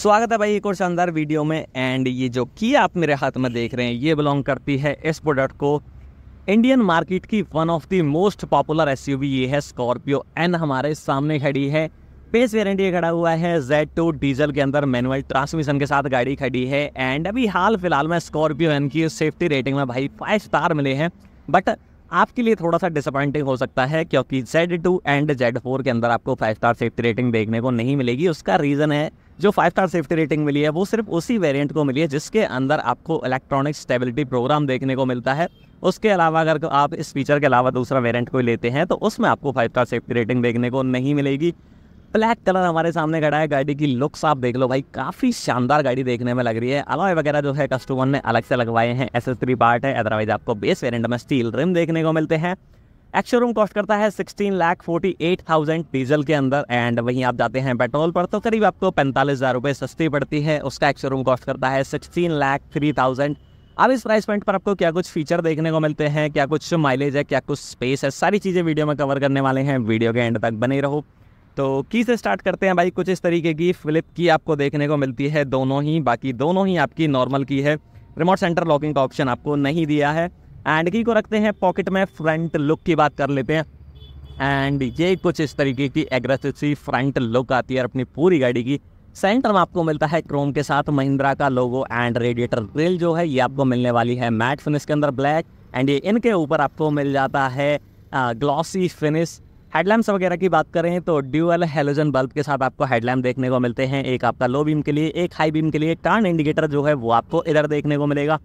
स्वागत है भाई एक और शानदार वीडियो में एंड ये जो की आप मेरे हाथ में देख रहे हैं ये बिलोंग करती है इस प्रोडक्ट को इंडियन मार्केट की one of the most popular एस ये है स्कॉर्पियो एन हमारे सामने खड़ी है पेस वारंटी ये खड़ा हुआ है जेड टू डीजल के अंदर मैनुअल ट्रांसमिशन के साथ गाड़ी खड़ी है एंड अभी हाल फिलहाल में स्कॉर्पियो एन की सेफ्टी रेटिंग में भाई फाइव स्टार मिले हैं बट आपके लिए थोड़ा सा डिसअपॉइंटिंग हो सकता है क्योंकि Z two and Z four के अंदर आपको फाइव स्टार सेफ्टी रेटिंग देखने को नहीं मिलेगी उसका रीज़न है जो फाइव स्टार सेफ्टी रेटिंग मिली है वो सिर्फ उसी वेरिएंट को मिली है जिसके अंदर आपको इलेक्ट्रॉनिक स्टेबिलिटी प्रोग्राम देखने को मिलता है उसके अलावा अगर आप इस फीचर के अलावा दूसरा वेरिएंट कोई लेते हैं तो उसमें आपको फाइव स्टार सेफ्टी रेटिंग देखने को नहीं मिलेगी ब्लैक कलर हमारे सामने खड़ा है गाड़ी की लुक्स आप देख लो भाई काफ़ी शानदार गाड़ी देखने में लग रही है अलॉय वगैरह जो है कस्टमर ने अलग से लगवाए हैं थ्री पार्ट है अदरवाइज आपको बेस वेरेंट में स्टील रिम देखने को मिलते हैं एक्शोरूम कॉस्ट करता है sixteen lakh forty eight thousand diesel के अंदर एंड वहीं आप जाते हैं पेट्रोल पर तो करीब आपको पैंतालीस हज़ार रुपये सस्ती पड़ती है उसका एक्शोरूम कॉस्ट करता है सिक्सटीन लाख थ्री थाउजेंड अब इस प्राइस पॉइंट पर आपको क्या कुछ फीचर देखने को मिलते हैं क्या कुछ माइलेज है क्या कुछ स्पेस है सारी चीज़ें वीडियो में कवर करने वाले हैं वीडियो के एंड तक बने रहो तो की से स्टार्ट करते हैं भाई कुछ इस तरीके की फ्लिप की आपको देखने को मिलती है दोनों ही बाकी दोनों ही आपकी नॉर्मल की है रिमोट सेंटर लॉकिंग का ऑप्शन आपको नहीं दिया है एंड की को रखते हैं पॉकेट में फ्रंट लुक की बात कर लेते हैं एंड ये कुछ इस तरीके की एग्रेसिव सी फ्रंट लुक आती है अपनी पूरी गाड़ी की सेंटर में आपको मिलता है क्रोम के साथ महिंद्रा का लोगो एंड रेडिएटर ग्रिल जो है ये आपको मिलने वाली है मैट फिनिश के अंदर ब्लैक एंड ये इनके ऊपर आपको मिल जाता है ग्लॉसी फिनिश हेडलैम्प्स वगैरह की बात करें तो ड्यूअल हेलोजन बल्ब के साथ आपको हेडलैम्प देखने को मिलते हैं एक आपका लो बीम के लिए एक हाई बीम के लिए टर्न इंडिकेटर जो है वो आपको इधर देखने को मिलेगा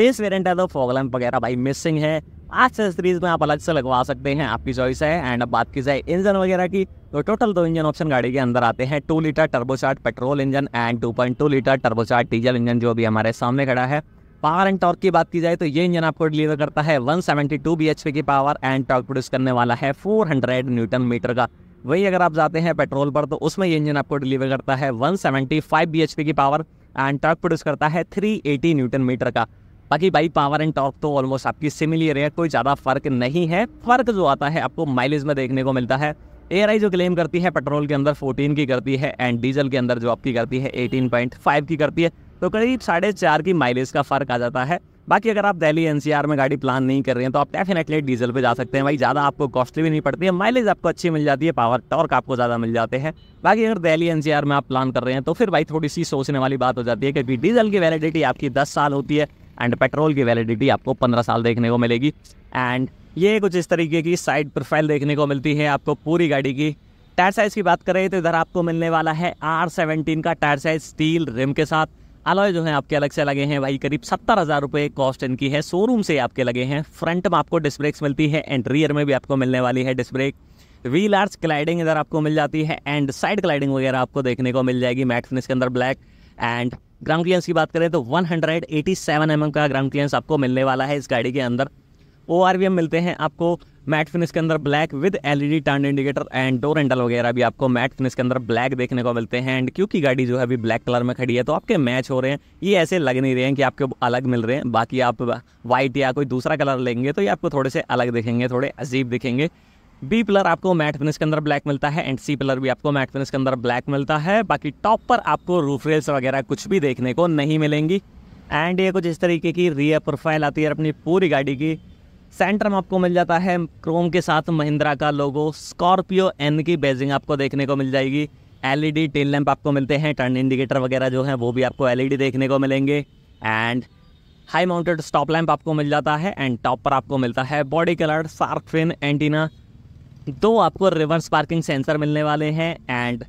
बेस वेरियंट है तो फॉगलैम्प वगैरह भाई मिसिंग है आज से सीरीज में आप अलग से लगवा सकते हैं आपकी चॉइस है एंड अब बात की जाए इंजन वगैरह की तो टोटल दो इंजन ऑप्शन गाड़ी के अंदर आते हैं two litre turbocharged petrol engine and two point two litre turbocharged diesel engine जो भी हमारे सामने खड़ा है पावर एंड टॉर्क की बात की जाए तो ये इंजन आपको डिलीवर करता है 172 पी की पावर एंड टॉर्क प्रोड्यूस करने वाला है 400 न्यूटन मीटर का वही अगर आप जाते हैं पेट्रोल पर तो उसमें ये इंजन आपको डिलीवर करता है 175 पी की पावर एंड टॉर्क प्रोड्यूस करता है 380 न्यूटन मीटर का बाकी भाई पावर एंड टॉर्क तो ऑलमोस्ट आपकी सिमिलियर है कोई ज़्यादा फर्क नहीं है फर्क जो आता है आपको माइलेज में देखने को मिलता है एयर जो क्लेम करती है पेट्रोल के अंदर फोर्टीन की करती है एंड डीजल के अंदर जो आपकी करती है फाइव की करती है तो करीब साढ़े चार की माइलेज का फ़र्क आ जाता है बाकी अगर आप दिल्ली एनसीआर में गाड़ी प्लान नहीं कर रहे हैं तो आप डेफिनेटली डीजल पे जा सकते हैं भाई ज़्यादा आपको कॉस्टली भी नहीं पड़ती है माइलेज आपको अच्छी मिल जाती है पावर टॉर्क आपको ज़्यादा मिल जाते हैं बाकी अगर दिल्ली एनसीआर में आप प्लान कर रहे हैं तो फिर भाई थोड़ी सी सोचने वाली बात हो जाती है क्योंकि डीजल की वैलिडिटी आपकी दस साल होती है एंड पेट्रोल की वैलिडिटी आपको पंद्रह साल देखने को मिलेगी एंड ये कुछ इस तरीके की साइड प्रोफाइल देखने को मिलती है आपको पूरी गाड़ी की टायर साइज़ की बात करें तो इधर आपको मिलने वाला है आर सेवनटीन का टायर साइज स्टील रिम के साथ अलॉय जो है आपके अलग से लगे हैं भाई करीब सत्तर हज़ार रुपये कॉस्ट इनकी है शोरूम से आपके लगे हैं फ्रंट में आपको डिस्क ब्रेक्स मिलती है एंड रियर में भी आपको मिलने वाली है disc brake wheel arch cladding इधर आपको मिल जाती है एंड साइड क्लाइडिंग वगैरह आपको देखने को मिल जाएगी मैट फिनिश के अंदर ब्लैक एंड ग्राउंड क्लियरेंस की बात करें तो 187 हंड्रेड mm का ग्राउंड क्लियरेंस आपको मिलने वाला है इस गाड़ी के अंदर ओ आर मिलते हैं आपको मैट फिनिश के अंदर black with LED turn indicator and door handle वगैरह भी आपको मैट फिनिश के अंदर ब्लैक देखने को मिलते हैं एंड क्योंकि गाड़ी जो है अभी ब्लैक कलर में खड़ी है तो आपके मैच हो रहे हैं ये ऐसे लग नहीं रहे हैं कि आपके अलग मिल रहे हैं बाकी आप वाइट या कोई दूसरा कलर लेंगे तो ये आपको थोड़े से अलग दिखेंगे थोड़े अजीब दिखेंगे बी पिलर आपको मैट फिनिश के अंदर ब्लैक मिलता है एंड सी पिलर भी आपको मैट फिनिश के अंदर ब्लैक मिलता है बाकी टॉप पर आपको रूफ रेल्स वगैरह कुछ भी देखने को नहीं मिलेंगी एंड ये कुछ इस तरीके की रियर प्रोफाइल आती है अपनी पूरी गाड़ी की सेंटर में आपको मिल जाता है क्रोम के साथ महिंद्रा का लोगो स्कॉर्पियो एन की बेजिंग आपको देखने को मिल जाएगी एलईडी टेल लैंप आपको मिलते हैं टर्न इंडिकेटर वगैरह जो है वो भी आपको एलईडी देखने को मिलेंगे and high mounted stop lamp आपको मिल जाता है एंड टॉप पर आपको मिलता है body colour shark fin fin antenna दो आपको रिवर्स पार्किंग सेंसर मिलने वाले हैं एंड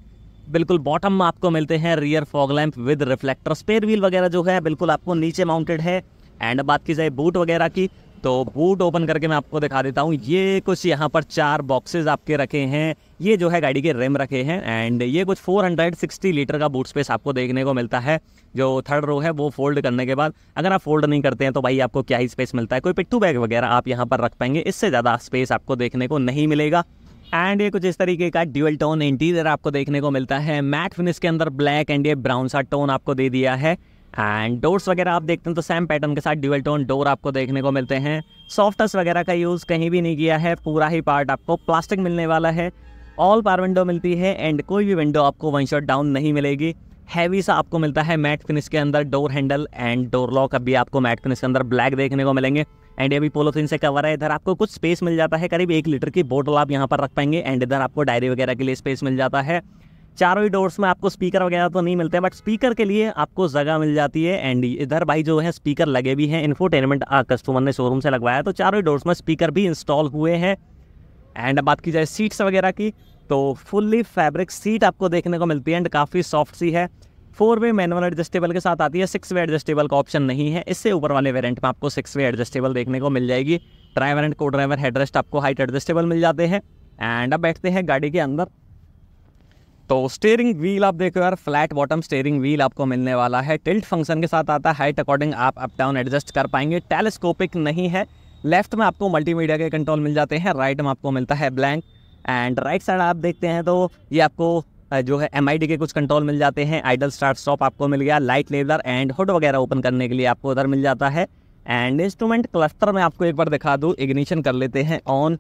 बिल्कुल बॉटम में आपको मिलते हैं rear fog lamp with reflector spare wheel वगैरह जो है बिल्कुल आपको नीचे माउंटेड है एंड बात की जाए बूट वगैरह की तो बूट ओपन करके मैं आपको दिखा देता हूँ ये कुछ यहाँ पर चार बॉक्सेस आपके रखे हैं ये जो है गाड़ी के रेम रखे हैं एंड ये कुछ 460 लीटर का बूट स्पेस आपको देखने को मिलता है जो थर्ड रो है वो फोल्ड करने के बाद अगर आप फोल्ड नहीं करते हैं तो भाई आपको क्या ही स्पेस मिलता है कोई पिट्टू बैग वगैरह आप यहाँ पर रख पाएंगे इससे ज़्यादा स्पेस आपको देखने को नहीं मिलेगा एंड ये कुछ इस तरीके का ड्यूअल टोन इंटीरियर आपको देखने को मिलता है मैट फिनिश के अंदर ब्लैक एंड ये ब्राउन सा टोन आपको दे दिया है एंड डोर्स वगैरह आप देखते हैं तो सेम पैटर्न के साथ ड्यूअल टोन डोर आपको देखने को मिलते हैं सॉफ्टस वगैरह का यूज़ कहीं भी नहीं किया है पूरा ही पार्ट आपको प्लास्टिक मिलने वाला है ऑल पार विंडो मिलती है एंड कोई भी विंडो आपको वन शॉट डाउन नहीं मिलेगी हैवी सा आपको मिलता है मैट फिनिश के अंदर door handle and door lock अभी आपको मैट फिनिश के अंदर ब्लैक देखने को मिलेंगे एंड ये भी पोलोथीन से कवर है इधर आपको कुछ स्पेस मिल जाता है करीब एक लीटर की बोतल आप यहाँ पर रख पाएंगे एंड इधर आपको डायरी वगैरह के लिए स्पेस मिल जाता है चारों ही डोर्स में आपको स्पीकर वगैरह तो नहीं मिलते बट स्पीकर के लिए आपको जगह मिल जाती है एंड इधर भाई जो है स्पीकर लगे भी हैं इन्फोटेनमेंट कस्टमर ने शोरूम से लगवाया तो चारों ही डोर्स में स्पीकर भी इंस्टॉल हुए हैं एंड बात की जाए सीट्स वगैरह की तो फुल्ली फैब्रिक सीट आपको देखने को मिलती है एंड काफ़ी सॉफ्ट सी है फोर वे मैनुअल एडजस्टेबल के साथ आती है सिक्स वे एडजस्टेबल का ऑप्शन नहीं है इससे ऊपर वाले वेरिएंट में आपको सिक्स वे एडजस्टेबल देखने को मिल जाएगी driver and co-driver headrest आपको हाइट एडजस्टेबल मिल जाते हैं एंड अब बैठते हैं गाड़ी के अंदर तो स्टेयरिंग व्हील आप देखो यार फ्लैट बॉटम स्टेयरिंग व्हील आपको मिलने वाला है टिल्ट फंक्शन के साथ आता है हाइट अकॉर्डिंग आप अप डाउन एडजस्ट कर पाएंगे टेलीस्कोपिक नहीं है लेफ्ट में आपको मल्टीमीडिया के कंट्रोल मिल जाते हैं राइट में आपको मिलता है ब्लैंक एंड राइट साइड आप देखते हैं तो ये आपको जो है एम के कुछ कंट्रोल मिल जाते हैं आइडल स्टार्ट स्टॉप आपको मिल गया लाइट लेवलर एंड हुड वगैरह ओपन करने के लिए आपको उधर मिल जाता है एंड इंस्ट्रूमेंट क्लस्टर में आपको एक बार दिखा दूँ इग्निशन कर लेते हैं ऑन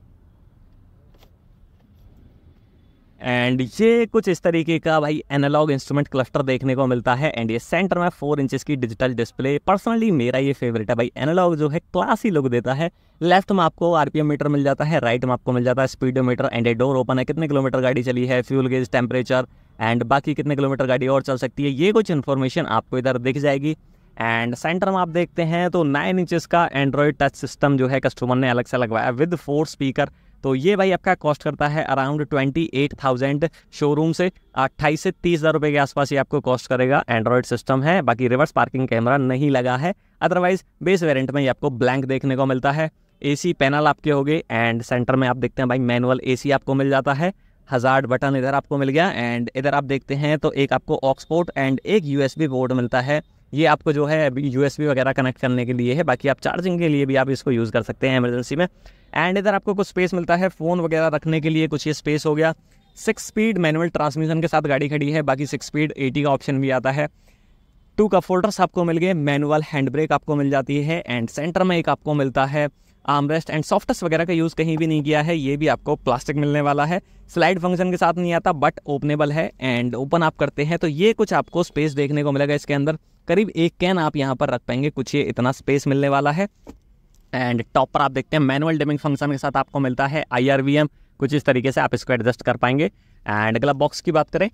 एंड ये कुछ इस तरीके का भाई एनालॉग इंस्ट्रूमेंट क्लस्टर देखने को मिलता है एंड ये सेंटर में फोर इंचेस की डिजिटल डिस्प्ले पर्सनली मेरा ये फेवरेट है भाई एनालॉग जो है क्लासी लुक देता है लेफ्ट में आपको आरपीएम मीटर मिल जाता है राइट में आपको मिल जाता है speedometer and a door open है कितने किलोमीटर गाड़ी चली है फ्यूल गेज टेम्परेचर एंड बाकी कितने किलोमीटर गाड़ी और चल सकती है ये कुछ इन्फॉर्मेशन आपको इधर दिख जाएगी एंड सेंटर में आप देखते हैं तो नाइन इंचज़ का एंड्रॉयड टच सिस्टम जो है कस्टमर ने अलग से लगवाया विद फोर स्पीकर तो ये भाई आपका कॉस्ट करता है around twenty eight thousand showroom से अट्ठाईस से तीस हज़ार रुपये के आसपास ही आपको कॉस्ट करेगा एंड्रॉयड सिस्टम है बाकी रिवर्स पार्किंग कैमरा नहीं लगा है अदरवाइज बेस वेरियंट में ये आपको ब्लैंक देखने को मिलता है ए पैनल आपके हो गए एंड सेंटर में आप देखते हैं भाई मैनुअल ए आपको मिल जाता है हज़ार बटन इधर आपको मिल गया एंड इधर आप देखते हैं तो एक आपको ऑक्सपोर्ट एंड एक यूएसबी बोर्ड मिलता है ये आपको जो है अभी यू वगैरह कनेक्ट करने के लिए है बाकी आप चार्जिंग के लिए भी आप इसको यूज़ कर सकते हैं एमरजेंसी में एंड इधर आपको कुछ स्पेस मिलता है फ़ोन वगैरह रखने के लिए कुछ ये स्पेस हो गया सिक्स स्पीड मैनुअल ट्रांसमिशन के साथ गाड़ी खड़ी है बाकी सिक्स स्पीड ए का ऑप्शन भी आता है टू कप फोल्डर्स आपको मिल गए मैनुअल हैंड ब्रेक आपको मिल जाती है एंड सेंटर में एक आपको मिलता है आर्मरेस्ट एंड सॉफ्टस वगैरह का यूज़ कहीं भी नहीं किया है ये भी आपको प्लास्टिक मिलने वाला है स्लाइड फंक्शन के साथ नहीं आता बट ओपनेबल है एंड ओपन आप करते हैं तो ये कुछ आपको स्पेस देखने को मिलेगा इसके अंदर करीब एक कैन आप यहाँ पर रख पाएंगे कुछ ये इतना स्पेस मिलने वाला है एंड टॉपर आप देखते हैं मैनुअल डिमिंग फंक्शन के साथ आपको मिलता है आई कुछ इस तरीके से आप इसको एडजस्ट कर पाएंगे एंड ग्लब बॉक्स की बात करें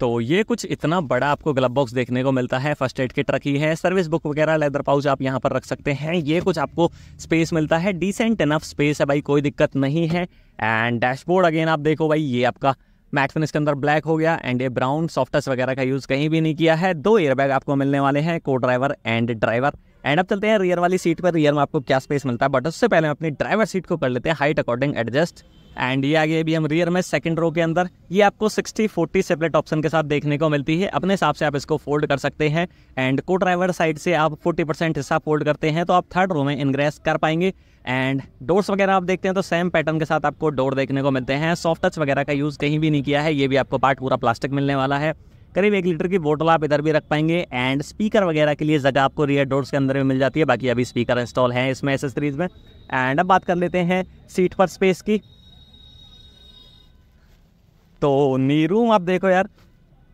तो ये कुछ इतना बड़ा आपको ग्लब बॉक्स देखने को मिलता है फर्स्ट एड किट रखी है सर्विस बुक वगैरह लेदर पाउच आप यहाँ पर रख सकते हैं ये कुछ आपको स्पेस मिलता है डिसेंट इनफ स्पेस है भाई कोई दिक्कत नहीं है एंड डैशबोर्ड अगेन आप देखो भाई ये आपका मैट फिनिश के अंदर ब्लैक हो गया एंड ये ब्राउन सॉफ्टस वगैरह का यूज़ कहीं भी नहीं किया है दो एयरबैग आपको मिलने वाले हैं को ड्राइवर एंड ड्राइवर एंड अब चलते हैं रियर वाली सीट पर रियर में आपको क्या स्पेस मिलता है बट उससे पहले हम अपनी ड्राइवर सीट को कर लेते हैं हाइट अकॉर्डिंग एडजस्ट एंड ये आगे भी हम रियर में सेकंड रो के अंदर ये आपको 60 40 सेपरेट ऑप्शन के साथ देखने को मिलती है अपने हिसाब से आप इसको फोल्ड कर सकते हैं एंड को ड्राइवर साइड से आप 40 परसेंट हिस्सा फोल्ड करते हैं तो आप थर्ड रो में इनग्रेस कर पाएंगे एंड डोर्स वगैरह आप देखते हैं तो सेम पैटर्न के साथ आपको डोर देखने को मिलते हैं सॉफ्ट टच वगैरह का यूज़ कहीं भी नहीं किया है ये भी आपको पार्ट पूरा प्लास्टिक मिलने वाला है करीब एक लीटर की बोतल आप इधर भी रख पाएंगे एंड स्पीकर वगैरह के लिए जगह आपको रियर डोर्स के अंदर में मिल जाती है बाकी अभी स्पीकर इंस्टॉल हैं इसमें एसेसरीज में एंड अब बात कर लेते हैं सीट पर स्पेस की तो नीरू आप देखो यार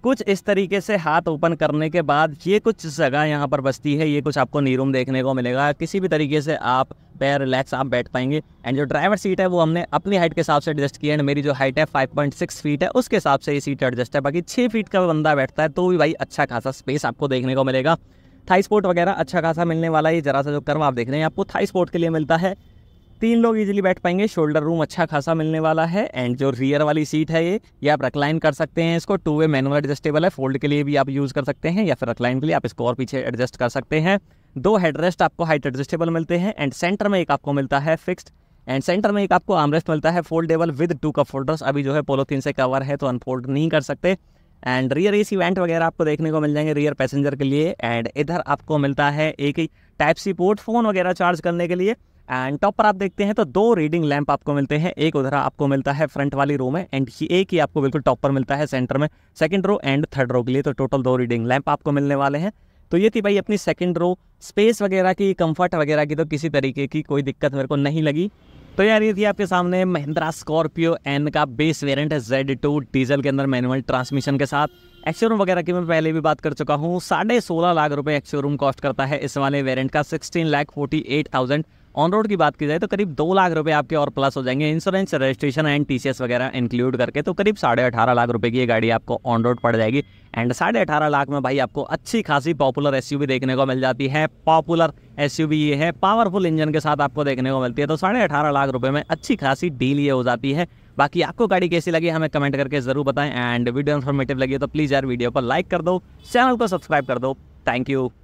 कुछ इस तरीके से हाथ ओपन करने के बाद ये कुछ जगह यहाँ पर बसती है ये कुछ आपको नीरूम देखने को मिलेगा किसी भी तरीके से आप पैर रिलैक्स आप बैठ पाएंगे एंड जो ड्राइवर सीट है वो हमने अपनी हाइट के हिसाब से एडजस्ट किया एंड मेरी जो हाइट है 5.6 फीट है उसके हिसाब से ये सीट एडजस्ट है बाकी 6 फीट का बंदा बैठता है तो भी भाई अच्छा खासा स्पेस आपको देखने को मिलेगा थाई स्पोर्ट वगैरह अच्छा खासा मिलने वाला है जरा सा जो कर्म आप देख रहे हैं आपको थाई स्पोर्ट के लिए मिलता है तीन लोग इजीली बैठ पाएंगे शोल्डर रूम अच्छा खासा मिलने वाला है एंड जो रियर वाली सीट है ये ये आप रकलाइन कर सकते हैं इसको टू वे मैनुअल एडजस्टेबल है फोल्ड के लिए भी आप यूज़ कर सकते हैं या फिर रकलाइन के लिए आप इसको और पीछे एडजस्ट कर सकते हैं दो हेडरेस्ट आपको हाइट एडजस्टेबल मिलते हैं एंड सेंटर में एक आपको मिलता है फिक्स्ड एंड सेंटर में एक आपको आमरेस्ट मिलता है foldable with two cup folders अभी जो है पोलोथीन से कवर है तो अनफोल्ड नहीं कर सकते एंड रियर एसी वेंट वगैरह आपको देखने को मिल जाएंगे रियर पैसेंजर के लिए एंड इधर आपको मिलता है एक ही टाइप सी पोर्ट फ़ोन वगैरह चार्ज करने के लिए एंड टॉप पर आप देखते हैं तो दो रीडिंग लैंप आपको मिलते हैं एक उधर आपको मिलता है फ्रंट वाली रो में एंड एक ही आपको बिल्कुल टॉप पर मिलता है सेंटर में second row and third row के लिए तो टोटल दो रीडिंग लैंप आपको मिलने वाले हैं तो ये थी भाई अपनी सेकंड रो स्पेस वगैरह की कंफर्ट वगैरह की तो किसी तरीके की कोई दिक्कत मेरे को नहीं लगी तो यार ये थी आपके सामने महिंद्रा स्कॉर्पियो एन का बेस वेरियंट है जेड टू डीजल के अंदर मैनुअल ट्रांसमिशन के साथ एक्सोरूम वगैरह की मैं पहले भी बात कर चुका हूँ साढ़े सोलह लाख रुपए एक्सोरूम कॉस्ट करता है इस वाले वेरियंट का sixteen lakh forty eight thousand on road की बात की जाए तो करीब दो लाख रुपए आपके और प्लस हो जाएंगे इंश्योरेंस रजिस्ट्रेशन एंड टी वगैरह इंक्लूड करके तो करीब साढ़े अठारह लाख रुपए की ये गाड़ी आपको ऑन रोड पड़ जाएगी एंड साढ़े अठारह लाख में भाई आपको अच्छी खासी पॉपुलर एस देखने को मिल जाती है पॉपुलर एस ये है पावरफुल इंजन के साथ आपको देखने को मिलती है तो साढ़े अठारह लाख रुपये में अच्छी खासी डील ये हो जाती है बाकी आपको गाड़ी कैसी लगी हमें कमेंट करके ज़रूर बताएं एंड वीडियो इन्फॉर्मेटिव लगी तो प्लीज़ यार वीडियो पर लाइक कर दो चैनल को सब्सक्राइब कर दो थैंक यू